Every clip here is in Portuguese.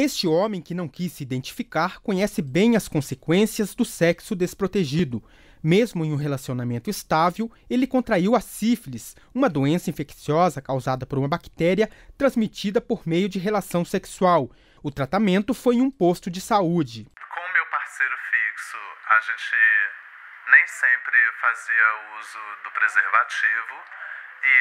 Este homem que não quis se identificar conhece bem as consequências do sexo desprotegido. Mesmo em um relacionamento estável, ele contraiu a sífilis, uma doença infecciosa causada por uma bactéria transmitida por meio de relação sexual. O tratamento foi em um posto de saúde. Com meu parceiro fixo, a gente nem sempre fazia uso do preservativo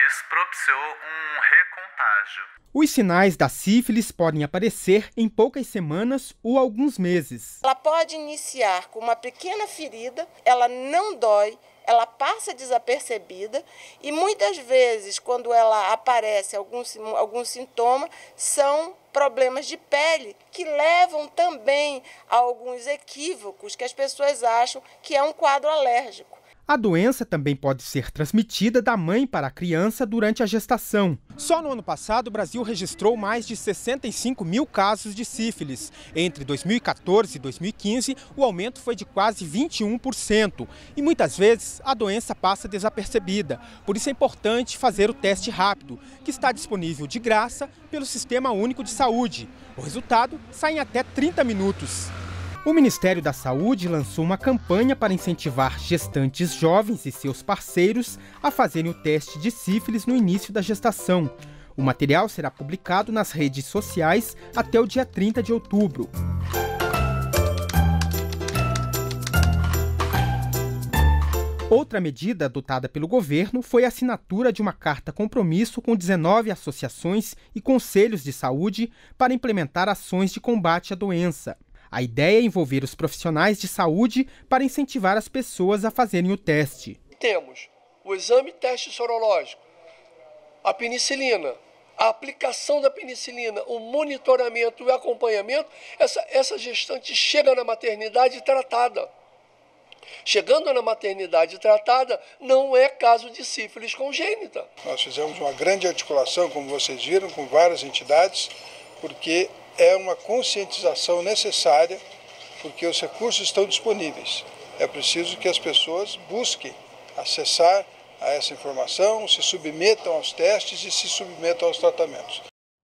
isso propiciou um recontágio. Os sinais da sífilis podem aparecer em poucas semanas ou alguns meses. Ela pode iniciar com uma pequena ferida, ela não dói, ela passa desapercebida e muitas vezes, quando ela aparece, algum, algum sintoma são problemas de pele que levam também a alguns equívocos que as pessoas acham que é um quadro alérgico. A doença também pode ser transmitida da mãe para a criança durante a gestação. Só no ano passado, o Brasil registrou mais de 65 mil casos de sífilis. Entre 2014 e 2015, o aumento foi de quase 21%. E muitas vezes a doença passa desapercebida. Por isso é importante fazer o teste rápido, que está disponível de graça pelo Sistema Único de Saúde. O resultado sai em até 30 minutos. O Ministério da Saúde lançou uma campanha para incentivar gestantes jovens e seus parceiros a fazerem o teste de sífilis no início da gestação. O material será publicado nas redes sociais até o dia 30 de outubro. Outra medida adotada pelo governo foi a assinatura de uma carta compromisso com 19 associações e conselhos de saúde para implementar ações de combate à doença. A ideia é envolver os profissionais de saúde para incentivar as pessoas a fazerem o teste. Temos o exame teste sorológico, a penicilina, a aplicação da penicilina, o monitoramento e acompanhamento. Essa, essa gestante chega na maternidade tratada. Chegando na maternidade tratada, não é caso de sífilis congênita. Nós fizemos uma grande articulação, como vocês viram, com várias entidades, porque é uma conscientização necessária, porque os recursos estão disponíveis. É preciso que as pessoas busquem acessar a essa informação, se submetam aos testes e se submetam aos tratamentos.